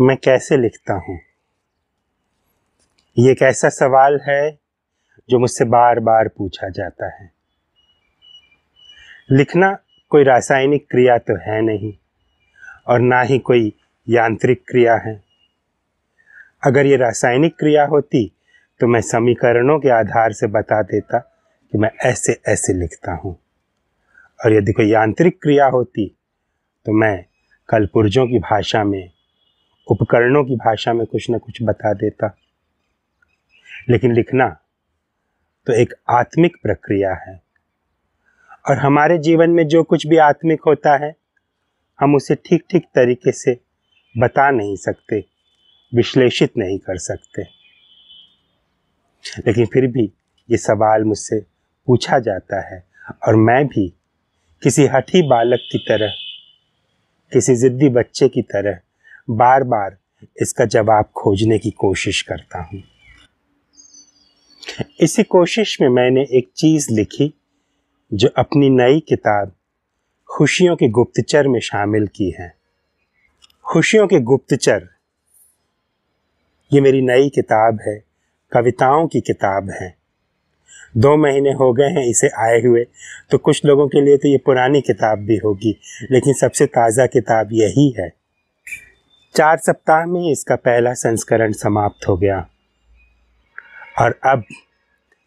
मैं कैसे लिखता हूँ ये एक ऐसा सवाल है जो मुझसे बार बार पूछा जाता है लिखना कोई रासायनिक क्रिया तो है नहीं और ना ही कोई यांत्रिक क्रिया है अगर ये रासायनिक क्रिया होती तो मैं समीकरणों के आधार से बता देता कि मैं ऐसे ऐसे लिखता हूँ और यदि कोई यांत्रिक क्रिया होती तो मैं कलपुर्जों की भाषा में उपकरणों की भाषा में कुछ ना कुछ बता देता लेकिन लिखना तो एक आत्मिक प्रक्रिया है और हमारे जीवन में जो कुछ भी आत्मिक होता है हम उसे ठीक ठीक तरीके से बता नहीं सकते विश्लेषित नहीं कर सकते लेकिन फिर भी ये सवाल मुझसे पूछा जाता है और मैं भी किसी हठी बालक की तरह किसी ज़िद्दी बच्चे की तरह बार बार इसका जवाब खोजने की कोशिश करता हूँ इसी कोशिश में मैंने एक चीज़ लिखी जो अपनी नई किताब खुशियों के गुप्तचर में शामिल की है खुशियों के गुप्तचर ये मेरी नई किताब है कविताओं की किताब है दो महीने हो गए हैं इसे आए हुए तो कुछ लोगों के लिए तो ये पुरानी किताब भी होगी लेकिन सबसे ताज़ा किताब यही है चार सप्ताह में इसका पहला संस्करण समाप्त हो गया और अब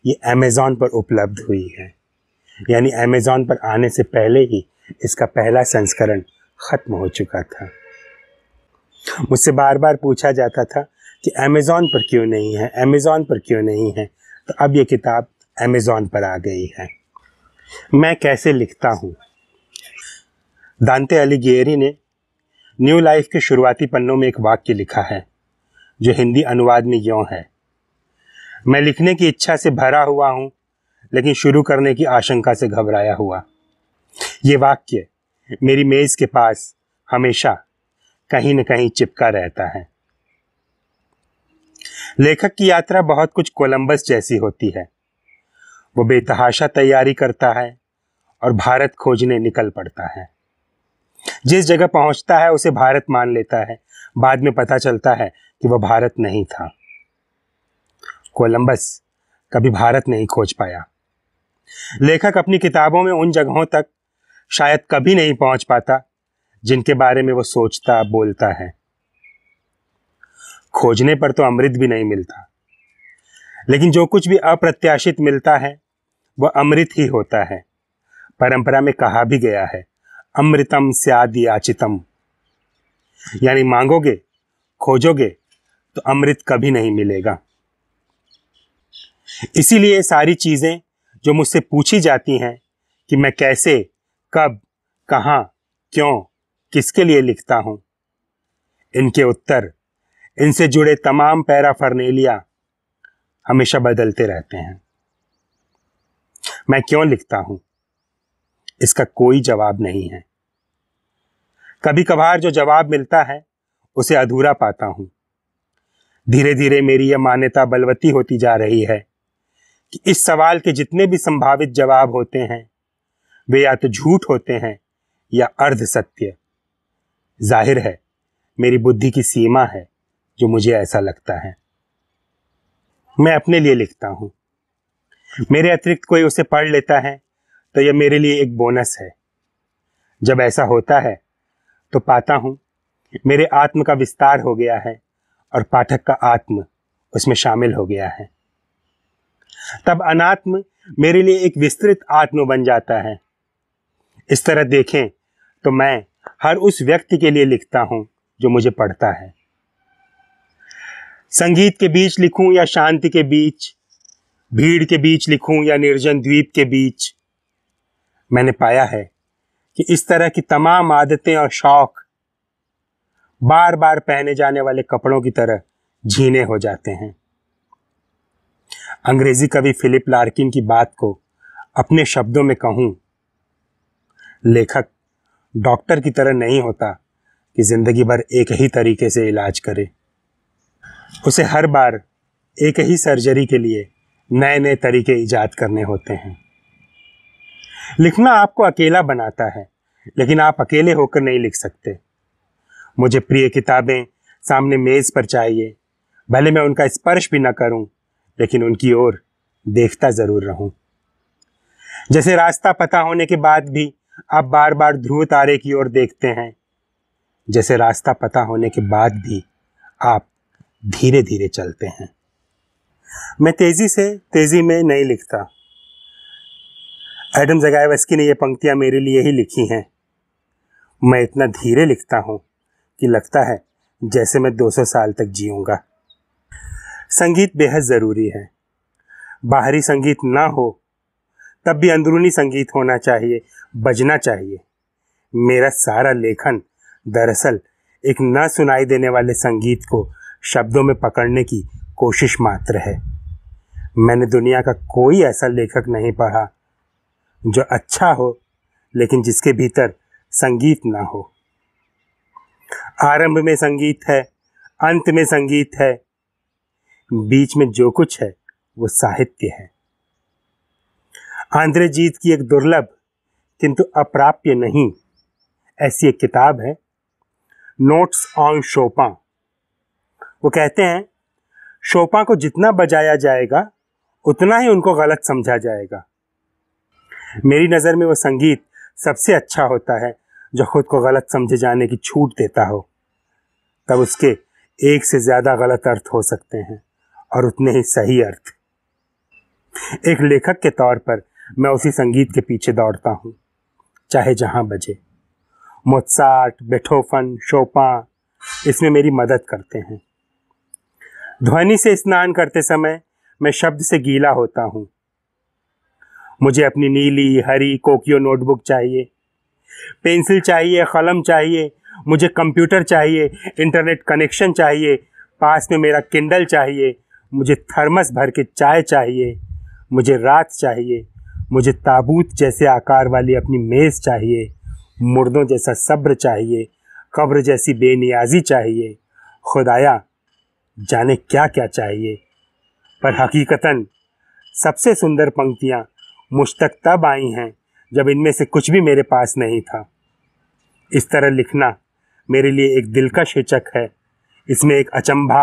ये अमेज़ॉन पर उपलब्ध हुई है यानी अमेज़ॉन पर आने से पहले ही इसका पहला संस्करण ख़त्म हो चुका था मुझसे बार बार पूछा जाता था कि अमेज़ॉन पर क्यों नहीं है अमेज़ॉन पर क्यों नहीं है तो अब ये किताब अमेज़ॉन पर आ गई है मैं कैसे लिखता हूँ दानते अलीगेरी ने न्यू लाइफ के शुरुआती पन्नों में एक वाक्य लिखा है जो हिंदी अनुवाद में यों है मैं लिखने की इच्छा से भरा हुआ हूँ लेकिन शुरू करने की आशंका से घबराया हुआ ये वाक्य मेरी मेज़ के पास हमेशा कहीं न कहीं चिपका रहता है लेखक की यात्रा बहुत कुछ कोलंबस जैसी होती है वो बेतहाशा तैयारी करता है और भारत खोजने निकल पड़ता है जिस जगह पहुंचता है उसे भारत मान लेता है बाद में पता चलता है कि वह भारत नहीं था कोलंबस कभी भारत नहीं खोज पाया लेखक अपनी किताबों में उन जगहों तक शायद कभी नहीं पहुंच पाता जिनके बारे में वो सोचता बोलता है खोजने पर तो अमृत भी नहीं मिलता लेकिन जो कुछ भी अप्रत्याशित मिलता है वह अमृत ही होता है परंपरा में कहा भी गया है अमृतम स्यादि याचितम यानी मांगोगे खोजोगे तो अमृत कभी नहीं मिलेगा इसीलिए सारी चीज़ें जो मुझसे पूछी जाती हैं कि मैं कैसे कब कहाँ क्यों किसके लिए लिखता हूँ इनके उत्तर इनसे जुड़े तमाम पैरा फर्नेलिया हमेशा बदलते रहते हैं मैं क्यों लिखता हूँ इसका कोई जवाब नहीं है कभी कभार जो जवाब मिलता है उसे अधूरा पाता हूं धीरे धीरे मेरी यह मान्यता बलवती होती जा रही है कि इस सवाल के जितने भी संभावित जवाब होते हैं वे या तो झूठ होते हैं या अर्ध सत्य जाहिर है मेरी बुद्धि की सीमा है जो मुझे ऐसा लगता है मैं अपने लिए लिखता हूं मेरे अतिरिक्त कोई उसे पढ़ लेता है तो यह मेरे लिए एक बोनस है जब ऐसा होता है तो पाता हूँ मेरे आत्म का विस्तार हो गया है और पाठक का आत्म उसमें शामिल हो गया है तब अनात्म मेरे लिए एक विस्तृत आत्म बन जाता है इस तरह देखें तो मैं हर उस व्यक्ति के लिए लिखता हूं जो मुझे पढ़ता है संगीत के बीच लिखूं या शांति के बीच भीड़ के बीच लिखूं या निर्जन द्वीप के बीच मैंने पाया है कि इस तरह की तमाम आदतें और शौक़ बार बार पहने जाने वाले कपड़ों की तरह झीने हो जाते हैं अंग्रेजी कवि फिलिप लार्किन की बात को अपने शब्दों में कहूँ लेखक डॉक्टर की तरह नहीं होता कि जिंदगी भर एक ही तरीके से इलाज करे उसे हर बार एक ही सर्जरी के लिए नए नए तरीके ईजाद करने होते हैं लिखना आपको अकेला बनाता है लेकिन आप अकेले होकर नहीं लिख सकते मुझे प्रिय किताबें सामने मेज़ पर चाहिए भले मैं उनका स्पर्श भी ना करूं, लेकिन उनकी ओर देखता ज़रूर रहूं। जैसे रास्ता पता होने के बाद भी आप बार बार ध्रुव तारे की ओर देखते हैं जैसे रास्ता पता होने के बाद भी आप धीरे धीरे चलते हैं मैं तेज़ी से तेज़ी में नहीं लिखता एडम जगायवस्की ने ये पंक्तियाँ मेरे लिए ही लिखी हैं मैं इतना धीरे लिखता हूँ कि लगता है जैसे मैं 200 साल तक जीऊँगा संगीत बेहद ज़रूरी है बाहरी संगीत ना हो तब भी अंदरूनी संगीत होना चाहिए बजना चाहिए मेरा सारा लेखन दरअसल एक न सुनाई देने वाले संगीत को शब्दों में पकड़ने की कोशिश मात्र है मैंने दुनिया का कोई ऐसा लेखक नहीं पढ़ा जो अच्छा हो लेकिन जिसके भीतर संगीत ना हो आरंभ में संगीत है अंत में संगीत है बीच में जो कुछ है वो साहित्य है आंध्र जीत की एक दुर्लभ किंतु अप्राप्य नहीं ऐसी एक किताब है नोट्स ऑन शोपा वो कहते हैं शोपा को जितना बजाया जाएगा उतना ही उनको गलत समझा जाएगा मेरी नज़र में वो संगीत सबसे अच्छा होता है जो खुद को गलत समझे जाने की छूट देता हो तब उसके एक से ज़्यादा गलत अर्थ हो सकते हैं और उतने ही सही अर्थ एक लेखक के तौर पर मैं उसी संगीत के पीछे दौड़ता हूँ चाहे जहाँ बजे मोत्साट बेठोफन शोपा इसमें मेरी मदद करते हैं ध्वनि से स्नान करते समय मैं शब्द से गीला होता हूँ मुझे अपनी नीली हरी कोकियो नोटबुक चाहिए पेंसिल चाहिए कलम चाहिए मुझे कंप्यूटर चाहिए इंटरनेट कनेक्शन चाहिए पास में मेरा किंडल चाहिए मुझे थर्मस भर के चाय चाहिए मुझे रात चाहिए मुझे ताबूत जैसे आकार वाली अपनी मेज़ चाहिए मुर्दों जैसा सब्र चाहिए कब्र जैसी बेनियाजी चाहिए खुदाया जाने क्या क्या चाहिए पर हकीकता सबसे सुंदर पंक्तियाँ मुझ तक तब आई हैं जब इनमें से कुछ भी मेरे पास नहीं था इस तरह लिखना मेरे लिए एक दिलकश हिचक है इसमें एक अचंभा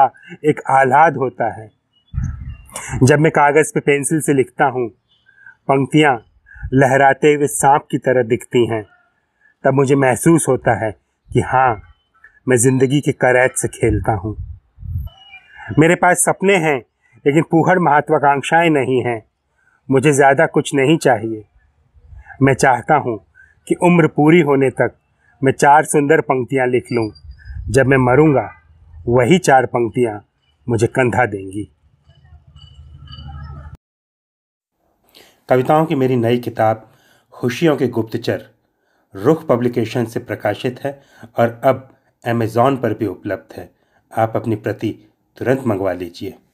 एक आह्लाद होता है जब मैं कागज़ पे पेंसिल से लिखता हूँ पंक्तियाँ लहराते हुए सांप की तरह दिखती हैं तब मुझे महसूस होता है कि हाँ मैं ज़िंदगी के करैत से खेलता हूँ मेरे पास सपने हैं लेकिन पूहड़ महत्वाकांक्षाएं नहीं हैं मुझे ज़्यादा कुछ नहीं चाहिए मैं चाहता हूँ कि उम्र पूरी होने तक मैं चार सुंदर पंक्तियाँ लिख लूँ जब मैं मरूँगा वही चार पंक्तियाँ मुझे कंधा देंगी कविताओं की मेरी नई किताब खुशियों के गुप्तचर रुख पब्लिकेशन से प्रकाशित है और अब अमेज़ॉन पर भी उपलब्ध है आप अपनी प्रति तुरंत मंगवा लीजिए